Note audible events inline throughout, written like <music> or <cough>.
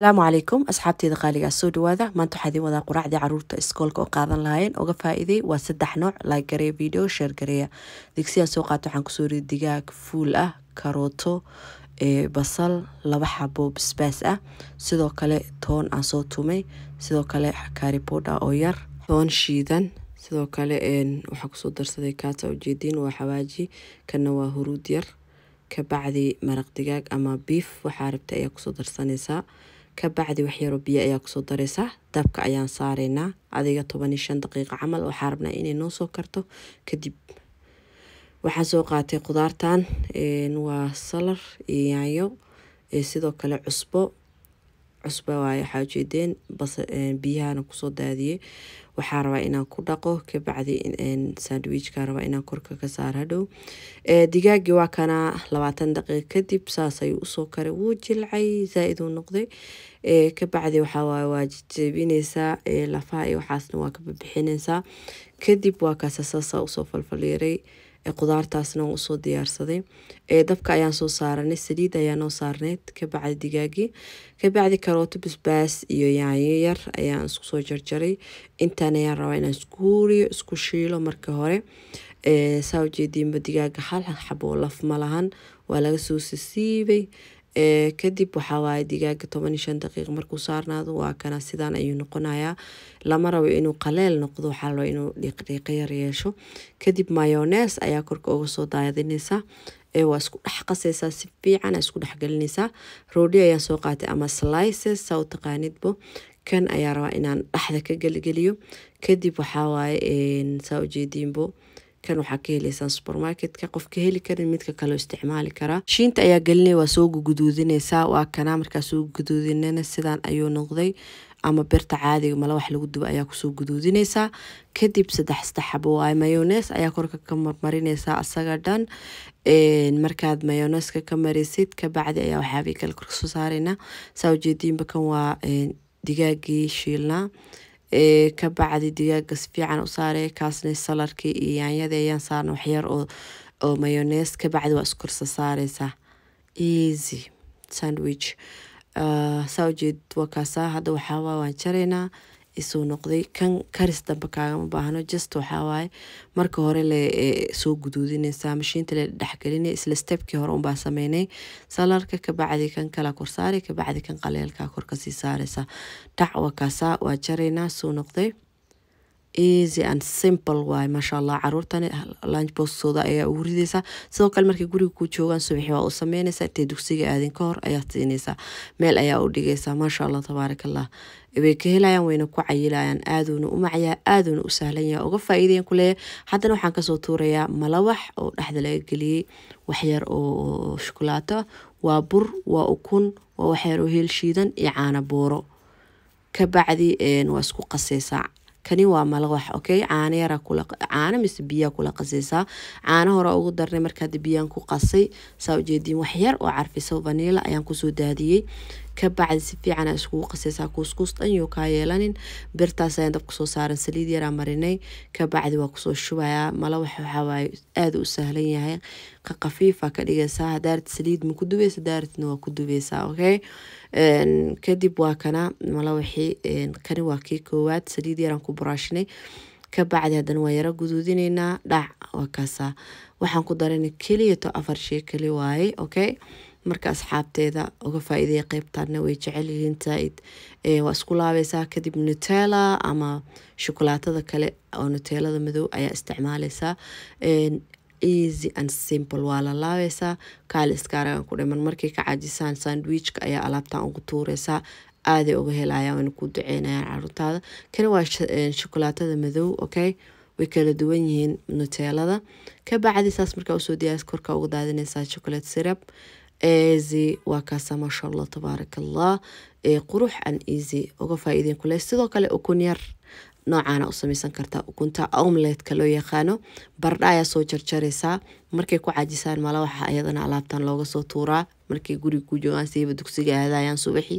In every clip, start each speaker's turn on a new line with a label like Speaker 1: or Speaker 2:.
Speaker 1: asalaamu calaykum asxaabteyda qaaligaa soo dhawaada maanta waxaa idiin wadaa quraacdii caruurta iskoolka oo qaadan lahaayeen oga faa'iiday waa saddex nooc laag video sheer gareeya soo qaato waxaan kusoo riday digaag fuul ah karooto eh, basal laba xabo basbaas ah sidoo kale toon aan soo tumay sidoo kale kaariboodha oo yar toon shiidan sidoo kale waxaa kusoo darsaday kaata ujeediin waa xawaaji kana waa huruud yar kabacdi maraq digaag ama biif waxaa rabta ayaa kusoo darsanaysaa ka bacdi waxyaro biyo ayaa kusoo daraysaa dabka ayaan saareynaa adiga toban iyo shan daqiiqo camal waxaa rabnaa inay noo soo karto kadib waxaan soo qaatay khudaartan waa salar iyo yaanyo sidoo kale cusbo cusba waayo xaajoodeen biyahana kusoo daadiyey waxaa rabaa inaan ku dhaqo kabacdi sandwichka rabaa inaan korka ka saar hadhow digaagii waa kana labaatan daqiiq kadib saas ayuu usoo karay wuu jilcay zaa-id noqday kabacdi waxaawaay waa jajebineysaa lafaha iyo waxaasna waa kababixineysaa kadib waa kaasa saasa usoo falfalyeeray qudaartaasna waan usoo diyaarsaday ee dabka ayaan soo saaranay saliid ayaa noo saarneyd kabacdi digaagii kabacdi karooto basbaas iyo yaanyo yar ayaan isku soo jarjaray intaan ayaan rabaa inaan iskuuriyo isku shiilo marka hore saa ujeediinba digaaga hal xaboo laf ma lahan waa laga soo sasiibay Eh, kadib waxaa digaaga toban iyo shan daqiiq markuu saarnaado waa kana sidaan ayuu noqonayaa lama rabo inuu qaleel noqdo waxaa laraba inuu dhiiqdhiiqa yar yeesho kadib mayones ayaa korka uga soo daayadinaysaa eh, waa isku dhex qaseysaa si fiican isku dhex gelinaysaa roodhi ayaan soo qaatay ama slices saa u taqaanidbo kan ayaa rabaa inaan dhexda ka gelgeliyo kadib waxaa saa ujeediinbo kan waxaa ka helaysaa subermarketka qof ka heli karin midka kaleo isticmaali karaa shiinta ayaa gelinaya waa soo guguduudinaysaa waa kanaa markaa soo guguduudinana sidaan ayuu noqday ama birta caadiga mala wax lagu duba ayaa kusoo guduudinaysaa kadib saddex saddex xabo waay mayones ayaa korka ka marmarinaysaa asaga dhan markaad mayoneska ka marisid kabacdi ayaa waxyaabihii kale korka soo saarayna saa ujeediinba kan waa digaagii shiilnaa ka bacdi digaaga sifiican usaare kaasna salarkii iyo yaanyada ayaan saarna waxyar oo mayones ka bacdi waa iskursa saareysaa easy sandwich saa ujeed waa kaasaa hadda waxaawaa waan jaraynaa isuu noqday kan karis dambe kaagama baahno just waxawaaye marka hore le e, soo guduudinaysaa mashiinta le dhexgelinay isla stebkii hore unbaa sameynay salalka kabacdi kan kala korsaari kabacdi kan qaleelkaa kor kasii saaraysaa dhac waa kaasaa waa jaraynaa soo noqday easy and simple waay maasha allah caruurtani lunch boostooda ayaa ugu ridaysaa sidoo kale markay guriga ku joogaan subaxi waa u sameynaysaa intay dugsiga aadin ka hor ayaa siinaysaa meel ayaa u dhigaysaa maasha allah way ka helayaan wayna ku cayilayaan aaduuna u macayaa aaduuna u sahlan yaha uga faa'iidayan ku leeya haddana waxaan kasoo tuurayaa malawax oo dhexda laga geliyey waxyar oo shukulaato waa bur waa ukun waa waxyar oo heelshiidan iyo caana buuro kabacdi waa isku qasaysaa kani waa malwax okay caano yara caano mise biyaa kula qasaysaa caano hore ugu darnay markaa biyaan ku qasay saa ujeediin waxyar oo carfiso vanila ayaan kusoo daadiyey kabacdi sifiican si iskugu qasaysaa kuuskuus iyo kaa yeelanin birtaas ayaan dabka soo saaran saliid yaraa marinay kabacdi bacdi waa kusoo shubayaa mala waxawaaye aada u sahlan yahay ka kafiifa ka dhigaysaa hadaarat saliid ma ku dubaysa daaratna waa ku dubaysaa okay kadib waa kana mala kani waa kii koowaad saliid yaraan ku buraashinay kabacdi haddana waan yaro guduudinaynaa dhac waa kaasaa waxaan ku daran keliya afar shii keli waaye okay marka asxaabteeda uga faa-iidaya way jecel yihiin zaaid waa isku laabaysaa kadib nutella ama shukulaatada kale oo nutelada madow ayaa isticmaaleysaa easy and simple waa la laabaysaa kaali iskaaragan ku dhiman markay ka cajisaan sandwichka ayaa alaabtan ugu tuureysaa aaday uga helaya wayna ku duceynayaan caruurtaada kani waa shukulaatada madow okay way kala duwan yihiin nuteelada ka saas markaa usoo diyaas korka uga daadineysaa chocolate sirab easy waa kaasa maashaa allah tabaaraka allah eh, qurux an easy uga faa'iideen kule sidoo kale ukun yar noocaana u samaysan kartaa ukunta omletka loo yaqaano bardha ayaa soo jarjaraysaa markay ku caajisaan mala ayadana alaabtan looga soo tuuraa markay guriga ku joogaan siiba dugsiga aadayaan subaxi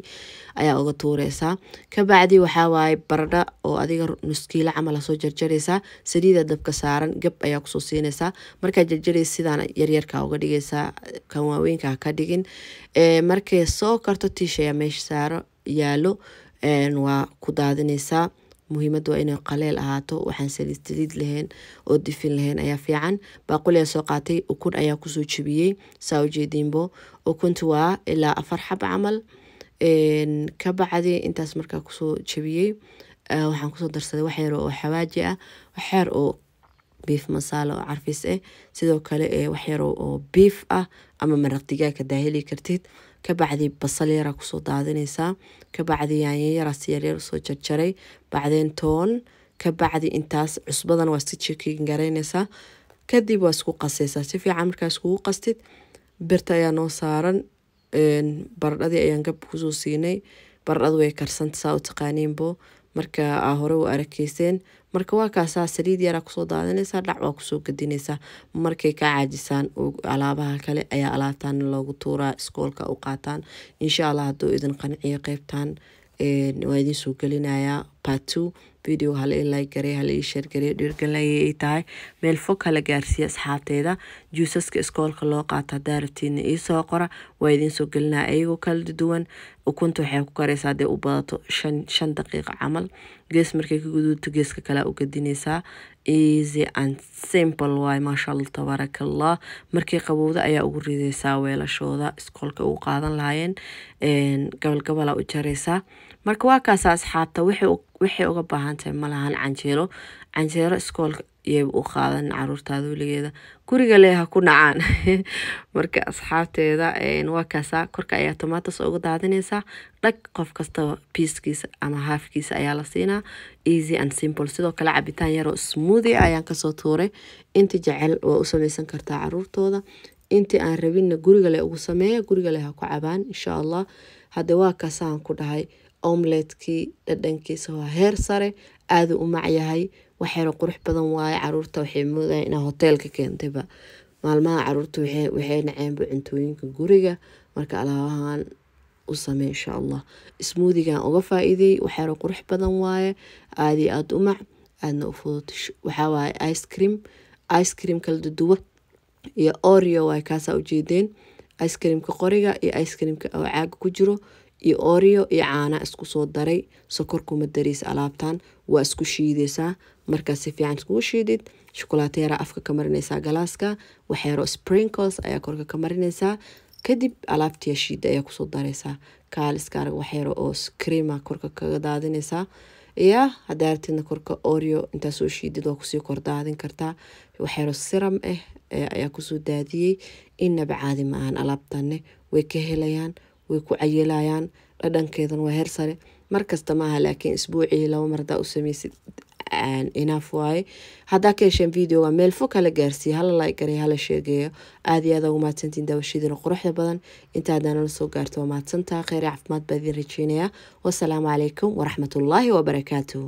Speaker 1: ayaa uga tuureysaa kabacdi waxaa waaye oo adiga nuskiila camal asoo jarjaraysaa saliida dabka saaran gab ayaa kusoo siinaysaa markaa jarjaraysa sidaan yaryarka uga dhigaysaa kan waaweynka ka dhigin markay soo karto tiish ayaa meesha saaro yaalo waa ku daadinaysaa muhiimad waa inay qaleel ahaato waxaan saliidsaliid lahayn oo difin lahayn ayaa fiican baaquliya soo qaatay ukun ayaa kusoo jebiyey saa ujeediinbo ukunta waa ilaa afar xab camal ka bacdi intaas markaa kusoo jebiyey waxaan kusoo darsaday wax oo xawaaji ah waxyar oo biif masaala oo carfis ah sidoo kale waxyar oo biif ah ama maraq digaaga daa kartid kabacdii basal yara kusoo daadinaysaa kabacdii yaanyo yaraas yaryar usoo jarjaray bacdeen toon kabacdi intaas cusbadan waa iska jikiingaraynaysaa kadib waa isku qaseysaa si fiican markaa iskugu qastid birta ayaa noo saaran baradhadii ayaan gab kusoo siinay baradhadu way karsanta saa u taqaaniinbo marka aa ah, hore u arakeyseen marka waa kaasaa saliid yaraa kusoo daadanaysaa dhac waa kusoo gadinaysaa markay ka caajisaan alaabaha kale ayaa alaabtaan loogu tuuraa iskoolka u qaataan insha allah haduu idin qanciyo qeybtaan waa idin soo gelinayaa partu video hala ii laygarey hala ii sheergarey dhirgalayay ay tahay meel fog hala gaarsiiya asxaabteeda juusaska iskoolka loo qaata daaratiina ii qora waa idiin soo gelinaa iyagoo kala duwan ukunta waxay ku karaysaa hadee u badato shan daqiiqa camal gees markay ka guduubto geeska kalea u gadinaysaa easy and simple waay maasha allah tabaaraka allah qabowda ayaa ugu rideysaa weelashooda iskoolka ugu qaadan lahaayeen gabalgabala u jareysaa marka waa kaasa asxaabta waxay uga baahan tahay malahan canjeelo canjeelo iskoolka iyaba u qaadan caruurtaada weligeeda guriga leh ha ku dhacaan <laughs> marka asxaabteeda waa kaasaa korka ayaa tomatos uga daadineysaa dhag qof kastaba biiskiisa ama haafkiisa ayaa la siinaa easy and simple sidoo kale cabitaan yaroo smoothi ayaan kasoo tuuray inti jecel waa u samaysan kartaa caruurtooda intii aan rabinna guriga leh ugu sameeya guriga leh ha ku cabaan insha allah hadde waa kaasaan ku dhahay omletkii dhadhankiisa waa heer sare aaduu u macyahay waxayna qurux badan waaye caruurta waxay moodaya inaa hoteelka keentayba maalmaha caruurta waxay naceenba cuntooyinka guriga marka alaabahan u samey insha allah ismuudigan uga faa-iideey waxayna qurux badan waaye aadi aada u mac aadna u fudud waxaa ice cream ice cream kala duduwan iyo orio waay kaasaa ujeedeen ice creamka qoriga iyo ice creamka oo caaga ku jiro iyo oryo iyo caana isku soo daray sokor kuma dariis alaabtan waa isku shiideysaa markaas si fiican shiidid shukulaato afka ka marinaysaa galaaska waxyaro sprinkles ayaa korka ka marinaysaa kadib alaabtiya shiida ayaa kusoo daraysaa kaaliskaarag waxyaro oo screama korka kaga daadinaysaa ya hadaa artidna korka oreo intaa shiidid waa kusii kordaadin kartaa waxyaro siram ah eh, eh, ayaa kusoo daadiyey inaba caadi ma ahan alaabtanne way ka helayaan way ku cayilayaan dhadhankeedan waa heer sare markasta maaha laakiin isbuucii laba mar hadaa u samaysid inaaf waaye haddaa ka hesheen videoga meel fog hala gaarsiiya hala laagareeya hala sheegeeyo aada iyo aada ugu mahadsantiin daawashadiina quruxda badan intaadan nala soo gaarto waa mahadsantaa kheyr caafimaad baadin idiin rajeynayaa wasalaamu calaykum waraxmatullaahi wabarakaatuh